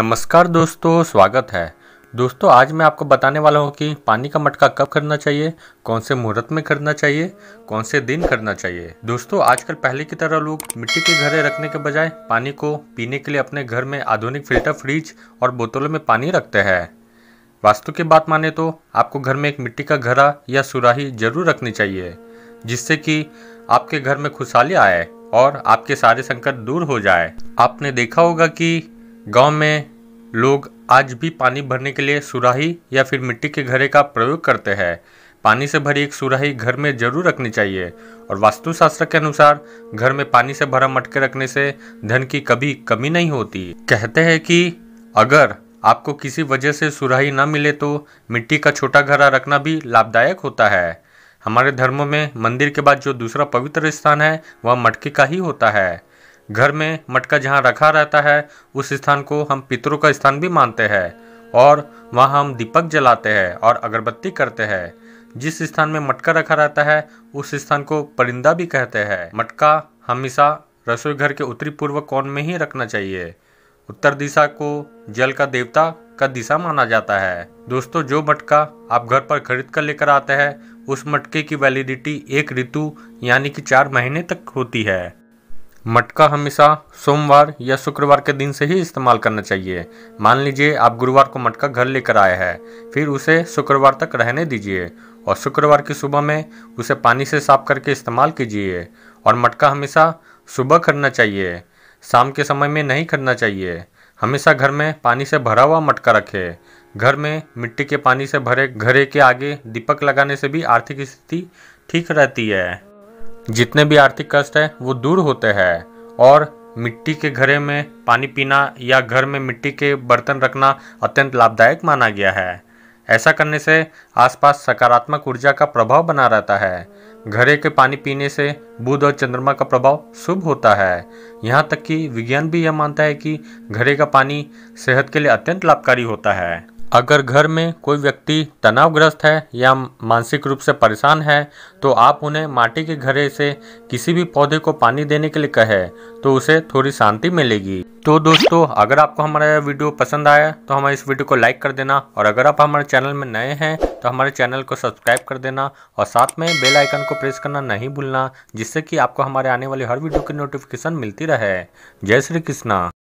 नमस्कार दोस्तों स्वागत है दोस्तों आज मैं आपको बताने वाला हूँ कि पानी का मटका कब करना चाहिए कौन से मुहूर्त में करना चाहिए कौन से दिन करना चाहिए दोस्तों आजकल पहले की तरह लोग मिट्टी के घरे रखने के बजाय पानी को पीने के लिए अपने घर में आधुनिक फिल्टर फ्रिज और बोतलों में पानी रखते हैं वास्तु की बात माने तो आपको घर में एक मिट्टी का घरा या सुराही जरूर रखनी चाहिए जिससे कि आपके घर में खुशहाली आए और आपके सारे संकट दूर हो जाए आपने देखा होगा कि गांव में लोग आज भी पानी भरने के लिए सुराही या फिर मिट्टी के घरे का प्रयोग करते हैं पानी से भरी एक सुराही घर में जरूर रखनी चाहिए और वास्तुशास्त्र के अनुसार घर में पानी से भरा मटके रखने से धन की कभी कमी नहीं होती कहते हैं कि अगर आपको किसी वजह से सुराही ना मिले तो मिट्टी का छोटा घरा रखना भी लाभदायक होता है हमारे धर्मों में मंदिर के बाद जो दूसरा पवित्र स्थान है वह मटके का ही होता है घर में मटका जहाँ रखा रहता है उस स्थान को हम पितरों का स्थान भी मानते हैं और वहाँ हम दीपक जलाते हैं और अगरबत्ती करते हैं जिस स्थान में मटका रखा रहता है उस स्थान को परिंदा भी कहते हैं मटका हमेशा रसोई घर के उत्तरी पूर्व कोण में ही रखना चाहिए उत्तर दिशा को जल का देवता का दिशा माना जाता है दोस्तों जो मटका आप घर पर खरीद कर लेकर आते हैं उस मटके की वैलिडिटी एक ऋतु यानी कि चार महीने तक होती है मटका हमेशा सोमवार या शुक्रवार के दिन से ही इस्तेमाल करना चाहिए मान लीजिए आप गुरुवार को मटका घर लेकर आए हैं फिर उसे शुक्रवार तक रहने दीजिए और शुक्रवार की सुबह में उसे पानी से साफ करके इस्तेमाल कीजिए और मटका हमेशा सुबह करना चाहिए शाम के समय में नहीं करना चाहिए हमेशा घर में पानी से भरा हुआ मटका रखे घर में मिट्टी के पानी से भरे घरे के आगे दीपक लगाने से भी आर्थिक स्थिति ठीक रहती है जितने भी आर्थिक कष्ट है वो दूर होते हैं और मिट्टी के घरे में पानी पीना या घर में मिट्टी के बर्तन रखना अत्यंत लाभदायक माना गया है ऐसा करने से आसपास सकारात्मक ऊर्जा का प्रभाव बना रहता है घरे के पानी पीने से बुध और चंद्रमा का प्रभाव शुभ होता है यहाँ तक कि विज्ञान भी यह मानता है कि घरे का पानी सेहत के लिए अत्यंत लाभकारी होता है अगर घर में कोई व्यक्ति तनावग्रस्त है या मानसिक रूप से परेशान है तो आप उन्हें माटी के घरे से किसी भी पौधे को पानी देने के लिए कहे तो उसे थोड़ी शांति मिलेगी तो दोस्तों अगर आपको हमारा यह वीडियो पसंद आया तो हमारे इस वीडियो को लाइक कर देना और अगर आप हमारे चैनल में नए हैं तो हमारे चैनल को सब्सक्राइब कर देना और साथ में बेल आइकन को प्रेस करना नहीं भूलना जिससे कि आपको हमारे आने वाली हर वीडियो की नोटिफिकेशन मिलती रहे जय श्री कृष्णा